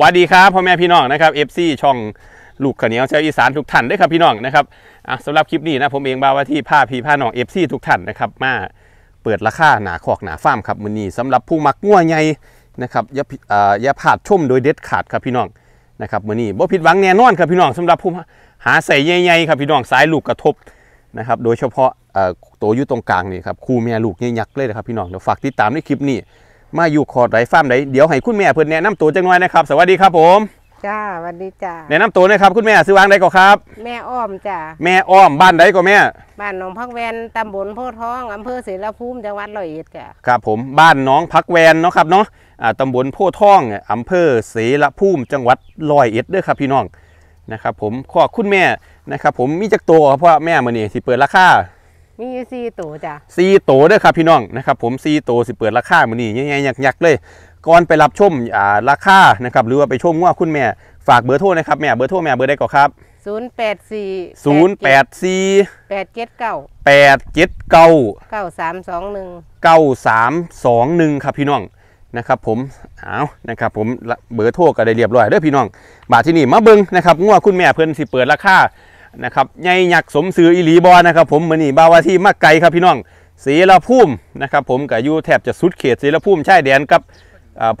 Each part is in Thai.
วัสดีครับพ่อแม่พี่น้องนะครับเอฟซีช่องลูกขเนียวชาวอีสานทุกท่านด้วยครับพี่น้องนะครับอ่ะสำหรับคลิปนี้นะผมเองบ่าวว่าที่ผ้าพี่ผ้าน้องเอฟซีทุกท่านนะครับมาเปิดราคาหนาขอกหนาฟ้ามครับมือนี้สำหรับผู้มักง่วใหญ่นะครับอย่าอย่าพลาดชมโดยเด็ดขาดครับพี่น้องนะครับมือนี้บ่ผิดหวังแน่นอนครับพี่น้องสำหรับผู้หาใส่ใหญ่ๆครับพี่น้องสายลูกกระทบนะครับโดยเฉพาะตัวอยู่ตรงกลางนี่ครับคู่แม่ลูกยักเลยนะครับพี่น้องเดี๋ยวฝากติดตามในคลิปนี้มาอยู่ขอดไรลฟาร์มไหนเดี๋ยวให้คุณแม่เพื่อนแนะนำตัวจังหน่อยนะครับ สวัสดีครับผม จ้าวันดีจ้า แนะนำตัวนะครับคุณแม่ซื้อวางไดก็ครับ แม่อ้อมจ้าแม่อ้อมบ้านไรก็แม่ บ้านหนองพักแวนตำบลโพท้องอำเภอศรีละภูมิจังหวัดร้อยเอ็ดจ้าครับผมบ้านน้องพักแวนเนาะครับเนาะตำบลโพท้องอำเภอศรีละภูมิจังหวัดร้อยเอ็ดเด้อครับพี่น้องนะครับผมขอคุณแม่นะครับ ผมมีจักตัวเพราะแม่มัเนี่ส่เปิดราคามีอยู่สี่ตัวจ้ะสี่ตัวเด้อครับพี่น้องนะครับผมสี่ตัวสิเปิดราคาเหมือนนี่ยังไงยักๆเลยก่อนไปรับชมอ่าราคานะครับหรือว่าไปชมว่าคุณแม่ฝากเบอร์โทรนะครับแม่เบอร์โทรแม่เบอร์ได้ก่อนครับศูนย์แปดสี่ศูนย์แปดสี่แปดเจ็ดเก้าแปดเจ็ดเก้าเก้าสามสองหนึ่งเก้าสามสองหนึ่งครับพี่น้อง นะครับผมเอานะครับผม เบอร์โทรก็ได้เรียบร้อยเด้อพี่น้องบาทที่นี่มาเบิ้งนะครับงัวคุณแม่เพิ่นสิเปิดราคานะครับใหญ่หยักสมซื้ออิลีบอนะครับ ผมมือนี่บาวาที่มากไกลครับพี่น้องเสียละพุ่มนะครับ ผมกับยูแทบจะสุดเขตเสียละพุ่มใช่แดนกับ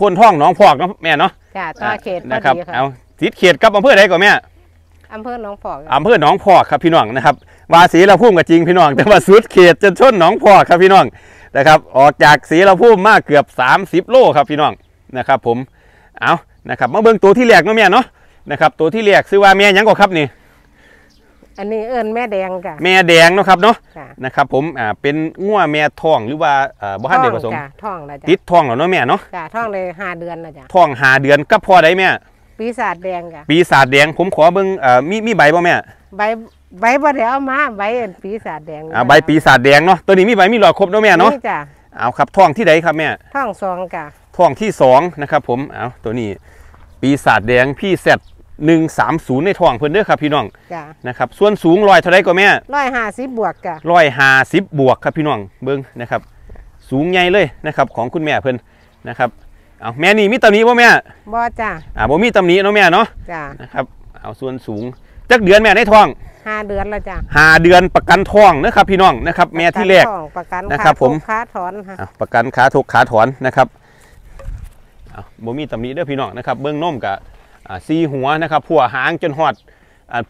พ่นท่องน้องพอกเนาะแม่เนาะจ้าตเขตนะครับเอาสิดเขตกับอำเภอใดก่อนแม่อำเภอหนองพอกอำเภอหนองพอกครับพี่น้องนะครับ วาสีละพุ่มกับจริงพี่น้อง แต่ว่าสุดเขตจนชนหนองพอกครับพี่น้องนะครับออกจากสีละพุ่มมากเกือบ 30 โลครับพี่น้องนะครับผม เอานะครับมาเบิ่งตัวที่แหลกเนาะแม่เนาะ นะครับตัวที่แหลกซื้อว่าแม่ยังก่อครับนี่อันนี้เอิญแม่แดงค่ะแม่แดงเนาะครับเนาะนะครับผมอ่าเป็นงัวแม่ท้องหรือว่าอ่าบ้านเด้ผสมท้องจ้ะติดท้องเหรอเนาะแม่เนาะจ้ะท้องเลยหาเดือนนลจ้ะท้องหาเดือนก็พอได้แม่ปีศาจแดงค่ะปีศาจแดงผมขอเบิ่งอ่ามีมีใบบ่แม่ใบใบบ่ได้เอามาใบเอนปีศาจแดงอ่าใบปีศาจแดงเนาะตัวนี้มีใบมีหลอดครบเนาะแม่เนาะจ้ะเอาครับท้องที่ใดครับแม่ท้องสองค่ะท้องที่สองนะครับผมเอาตัวนี้ปีศาจแดงพี่เสร็จหนึ่งสามศูนย์ในท้องเพื่อนเด้อครับพี่น้องนะครับส่วนสูงลอยเท่าไรก็แม่ลอยห้าสิบบวกกัะลอยห้าสิบบวกครับพี่น้องเบิ้งนะครับ สูงใหญ่เลยนะครับ ของคุณแม่เพื่อนนะครับเอาแม่นี่มีตำหนิบ่แม่บ่จ้ะอ่าบ่มีตำหนิเนาะแม่เนาะจ้านะครับเอาส่วนสูงจักเดือนแม่ในท้องห้าเดือนแล้วจ้ะห้าเดือนประกันท้องนะครับพี่น้องนะครับ แม่ที่แรกประกันนะครับผมขาถอนค่ะประกันขาถกขาถอนนะครับเอาบ่มีตำหนิเด้อพี่น้องนะครับเบื้องนมกับสีหัวนะครับผัวหางจนหอด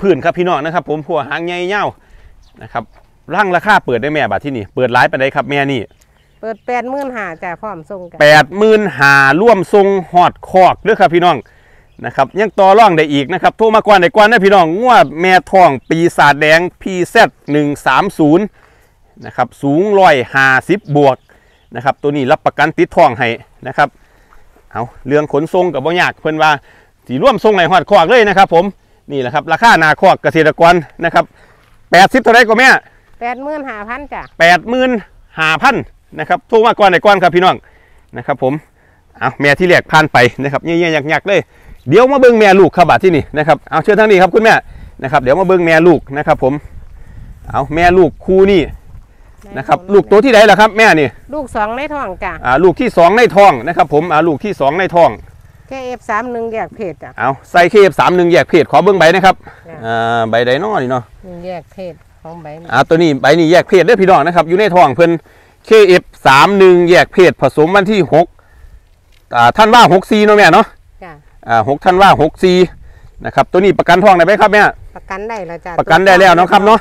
พื้นครับพี่น้องนะครับผมผัวหางใหญ่เง่านะครับร่างราคาเปิดได้แม่บาทที่นี่ เปิดร้ายไปได้ครับแม่นี่ เปิดแปดหมื่นหาจ่าพร้อมทรงกันแปดหมื่นหาร่วมทรงหอดคอกด้วยครับพี่น้องนะครับ ยังต่อร่องได้อีกนะครับโทรมากวนได้กวนได้พี่น้องงวดแม่ทองปีศาจแดงพีเซตหนึ่งสามศูนย์นะครับสูงร้อยห้าสิบบวกนะครับตัวนี้รับประกันติดทองให้นะครับเอาเรื่องขนทรงกับบ่ยากเพื่อนว่าสีร่วมทรงไหลหอดคอกเลยนะครับผมนี่แหละครับราคานาคอกเกษตรกรนะครับแปดสิบเท่าไรก็แม่แปดหมื่นห้าพันจ้ะแปดหมื่นห้าพันนะครับทุกมาก่อนในก่อนครับพี่น้องนะครับผมเอาแม่ที่เรียกผ่านไปนะครับเงี้ยๆยักๆเลยเดี๋ยวมาเบิ้งแม่ลูกขบาดที่นี่นะครับเอาเชิญทางนี้ครับคุณแม่นะครับเดี๋ยวมาเบิ้งแม่ลูกนะครับผมเอาแม่ลูกคู่นี่นะครับลูกตัวที่ไหนล่ะครับแม่นี่ลูกสองในท้องจ้ะอ่าลูกที่สองในท้องนะครับผมอ่าลูกที่สองในท้องเคเอฟสามหนึ่งแยกเพศจ้ะเอาใส่เคเอฟสามหนึ่งแยกเพศขอเบิ้งใบนะครับอ่าใบใดโน่นี่เนาะแยกเพศของใบอ่าตัวนี้ใบนี้แยกเพศเด้อพี่น้องนะครับ อยู่ในท้องเพิ่นเคเอฟสามหนึ่งแยกเพศผสมวันที่หกท่านว่าหกซีเนาะแม่เนาะอ่าหกท่านว่าหกซีนะครับตัวนี้ประกันทองได้ไหมครับแม่ ประกันได้แล้วจ้ะประกันได้แล้วเนาะครับเนาะ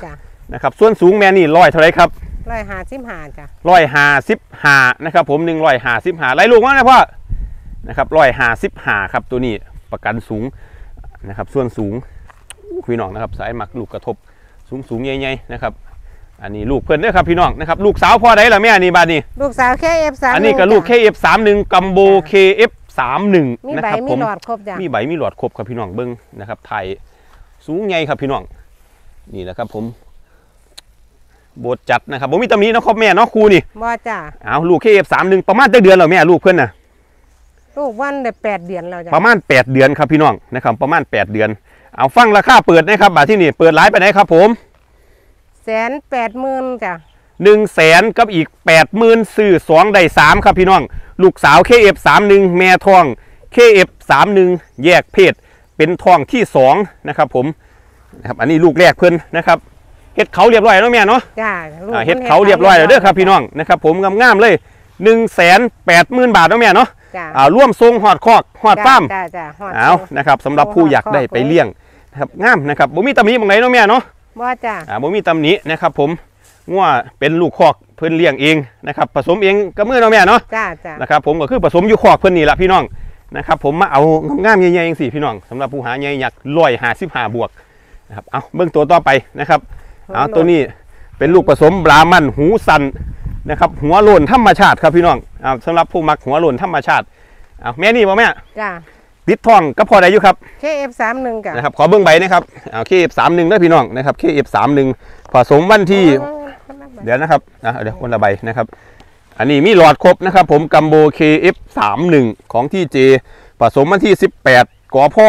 นะครับส่วนสูงแม่นี่ร้อยเท่าไรครับร้อยห้าสิบห้าจ้ะร้อยห้าสิบห้านะครับผมหนึ่งร้อยห้าสิบห้าไรลูกว่านะพ่อนะครับร้อยหาสิบหาครับตัวนี้ประกันสูงนะครับส่วนสูงพี่น้องนะครับ สายหมักลูกกระทบ สูงสูงใหญ่ๆนะครับอันนี้ลูกเพื่อนด้วยครับพี่น้องนะครับลูกสาวพ่อได้หรือแม่อันนี้บานนี้ ลูกสาวเคเอฟสามอันนี้ก็ลูกเคเอฟสามหนึ่งกัมโบเคเอฟสามหนึ่งนะครับผมมีใบมีหลอดครบ้มีใบมีหลอดครบครับพี่น้องเบิ้งนะครับไทยสูงใหญ่ครับพี่น้องนี่นะครับ ผมบทจัดนะครับผมมีตำนี้นะครับแม่เนาะครูนี่บ่จ้าเอาลูกเคเอฟสามหนึ่งประมาณเดือนหรือแม่ลูกเพื่อนนะลวันได้แปดเดือนแล้วจ้ะประมาณแปดเดือนครับ พี่น้องนะครับ ประมาณแปดเดือน เอาฟังราคาเปิดนะครับบาทที่นี่เปิดรลายไปไหนครับผมแสนแปดหมื่นจ้ะหนึ่งแสนกับอีกแปดหมื่นสื่อสองได้สามครับพี่น้องลูกสาวเคเอฟสามหนึ่งแม่ทองเคเอฟสามหนึ่งแยกเพศเป็นทองที่สองนะครับผมนะครับอันนี้ลูกแรกเพิ่นนะครับเห็ดเขาเรียบร้อยแล้วแม่เนาะจ้าเห็ดเขาเรียบร้อยแล้วเด้อครับพี่น้องนะครับ ผมงามๆเลยหนึ่งแสนแปดหมื่นบาทแล้วแม่เนาะอ่าร่วมทรงหอดคอกหอดป้ามเอานะครับสำหรับผู้อยากได้ไปเลี้ยงนะครับงามนะครับบ่มีตำหนิตรงไหนเนาะแม่เนาะบ่จ้าอ่าบ่มีตำหนินะครับผมงัวเป็นลูกคอกเพื่อนเลี้ยงเองนะครับ ผสมเองกับมือเนาะแม่เนาะ จ้าจ้านะครับผมก็คือผสมอยู่คอกเพื่อนนี่แหละพี่น้องนะครับ ผมมาเอาง่ามใหญ่ๆอย่างสี่พี่น้องสำหรับผู้หาใหญ่ยากลอยหาสิบหาบวกนะครับเอาเบื้องตัวต่อไปนะครับเอาตัวนี้เป็นลูกผสมบรามันหูสันนะครับ หัวโลนธรรมชาติครับพี่น้องอ่าสำหรับผู้มักหัวหล่นธรรมชาติเอาแม่นี่บ่แม่จ้าติดท่องก็พอได้อยู่ครับ KF31 กหนะครับขอเบื้องใบนะครับเอา KF31 นะพี่น้องนะครับ KF31 ผสมวันที่ เดี๋ยวนะครับนะเดี๋ยวคนละใบนะครับ อันนี้มีหลอดครบนะครับผมกัมโบ KF31 ของที่เจผสมวันที่ 18กอพ่อ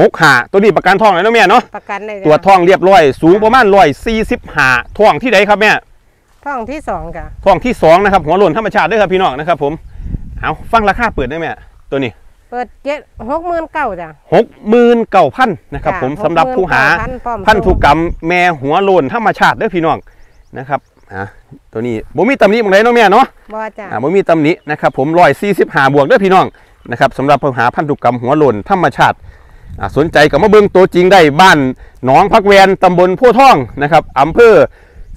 หกหาตัวนี้ประกันท่องเลยนะแม่เนาะประกันเลยตัวท่องเรียบร้อย สูงประมาณร้อยสี่สิบหาท่องที่ไหนครับแม่ท่องที่สองค่ะท่องที่สองนะครับหัวหล่นธรรมชาติด้วยครับพี่น้องนะครับ ผมเอาฟังราคาเปิดได้ไหมตัวนี้ เปิดเจ็ดหกหมื่นเก้าจ้ะหกหมื่นเก้าพันนะครับ ผมสำหรับผู้หาพันธุกรรมแม่หัวหล่นธรรมชาติด้วยพี่น้องนะครับอ่ะตัวนี้บ่มีตำหนิบางไรเนาะแม่เนาะบ่จ้ะอ่ะบ่มีตำหนินะครับผมร้อยสี่สิบห้าบวกด้วยพี่น้องนะครับสำหรับผู้หาพันธุกรรมหัวหล่นธรรมชาติสนใจกับมาเบิ้งตัวจริงได้บ้านหนองพักแวนตำบลโพท่องนะครับอำเภอ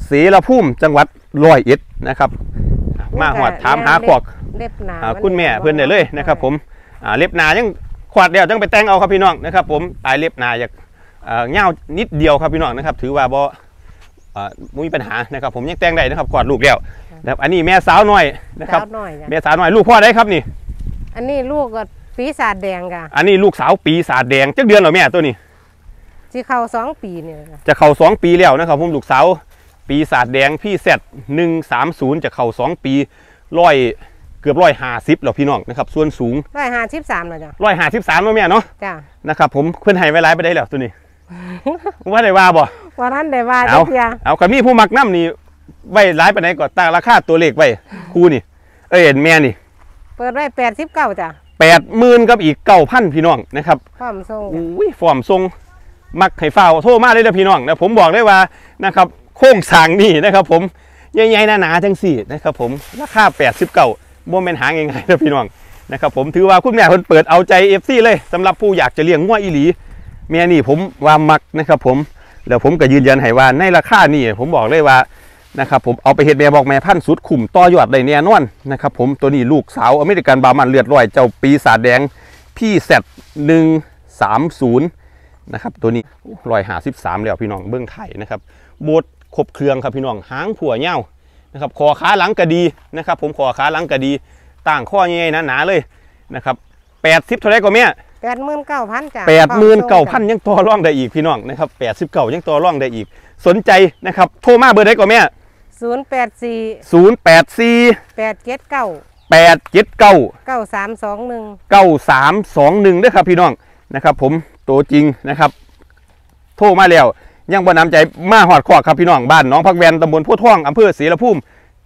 ศรีละพุ่มจังหวัดร้อยเอ็ดนะครับ มาหอดถามหาขวกคุณแม่เพื่อนได้เลยนะครับ ผมเล็บหนายังขวัดเดียวจังไปแต่งเอาครับพี่น้องนะครับ ผมตายเล็บหนาอยากเงานิดเดียวครับพี่น้องนะครับถือว่าบ่มีปัญหานะครับ ผมยังแต่งได้นะครับขวัดลูกเดียวนะครับอันนี้แม่สาวน้อยนะครับแม่สาวน้อยลูกพ่อได้ครับนี่อันนี้ลูกปีศาจแดงกัะอันนี้ลูกสาวปีศาจแดงจักเดือนหรอแม่ตัวนี้จะเข้าสองปีเนี่ยจะเข้าสองปีแล้วนะครับ ผมลูกสาวปีศาจแดงพี่แซดหนึ่งสามศูนย์จะเข่าสองปีร้อยเกือบร้อยห้าสิบแล้วพี่น้องนะครับส่วนสูงร้อยห้าสิบสามเลยจ้ะร้อยห้าสิบสามแล้วแม่เนาะจ้ะนะครับผมเพื่อนให้ไว้ร้ายไปได้แล้วตัวนี้ว่าได้ว่าบ่ว่าท่านได้ว่าเอาเอาขมีผู้มักน้ำนี่ ไว้ร้ายไปไหนก่อนตาราคาตัวเลขไว้ คู่นี่เอ็นแม่นี่ เปิดไว้แปดสิบเก้าจ้ะแปดหมื่นกับอีกเก้าพันพี่น้องนะครับฟอร์มทรงอุ้ยฟอร์มทรงมักให้เฝ้า โทษมาได้เลยพี่น้องนะผมบอกได้ว่านะครับโค้งสางนี่นะครับผมใหญ่ๆหนาๆจังสี่นะครับผม ราคา89บเกาวมเป็นหางง่ายๆนะพี่น้อง นะครับผม ถือว่าคุณแม่คนเปิดเอาใจเอฟซีเลยสำหรับผู้อยากจะเลี้ยงง้วอีหลีเมียนี่ผมว่ามักนะครับผม แล้วผมก็ยืนยันให้ว่าในราคานี่ผมบอกเลยว่า นะครับผม เอาไปเห็ดแม่บอกแม่พันสุดขุมต่อยอดในแน่นอนนะครับผมตัวนี้ลูกสาว อเมริกันบามันเลือดลอยเจ้าปีศาจแดงพี่แซดหนึ่งสามศูนย์นะครับตัวนี้ลอยหาสิบสามแล้วพี่น้องเบื้องไทยนะครับบทครบเครื่องครับพี่น้องหางผัวเงี้วนะครับคอขาหลังกระดีนะครับผมคอขาหลังกระดี ต่างข้อใหญ่ๆหนาเลยนะครับแปดสิบเท่าไรก็แม่แปดหมื่นเก้าพันจ้ะแปดหมื่นเก้าพันยังต่อร่องได้อีกพี่น้องนะครับแปดสิบเก้ายังต่อร่องได้อีก สนใจนะครับ โทรมาเบอร์ใดก็แม่ศูนย์แปดสี่ศูนย์แปดสี่แปดเจ็ดเก้าแปดเจ็ดเก้าเก้าสามสองหนึ่งเก้าสามสองหนึ่งด้วยครับพี่น้องนะครับผมตัวจริงนะครับโทรมาแล้วยังบ่น้ำใจมาหอดขอกครับพี่น้อง บ้านน้องพักแวนตำบลพุทธ่องอำเภอศรีละพุ่ม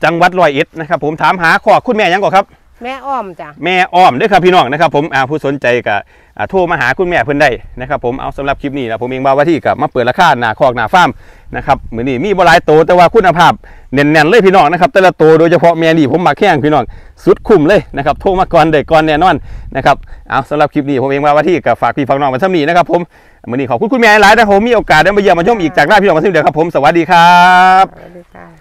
จังหวัดลอยเอ็ดนะครับผมถามหาขอกคุณแม่ยังก่อนครับแม่อ้อมจ้ะแม่อ้อมด้วยครับพี่น้องนะครับ ผมอาผู้สนใจกับ่โทรมาหาคุณแม่เพื่อนได้นะครับ ผมเอาสำหรับคลิปนี้นะผมเองบ่าวว่าที่กับมาเปิดราคาหนาคอกหนาฟาร์มนะครับเหมือนนี่มีบ่หลายโตแต่ว่าคุณภาพแน่นๆเลยพี่น้องนะครับแต่ละโตโดยเฉพาะแม่นี่ผมมาแข่งพี่น้องสุดคุ้มเลยนะครับโทรมาก่อนเด็กก่อนแน่นอนนะครับเอาสำหรับคลิปนี้ผมเองบ่าวว่าที่กับฝากพี่ฝากน้องมาทำนี้นะครับผมเหมือนนี่ขอบคุณคุณแม่หลายนะรผมมีโอกาสได้มาเยี่ยมมาชมอีกจากหน้าพี่น้องมาซึ่งเดียวครับผมสวัสดีครับสวัสดีค่ะ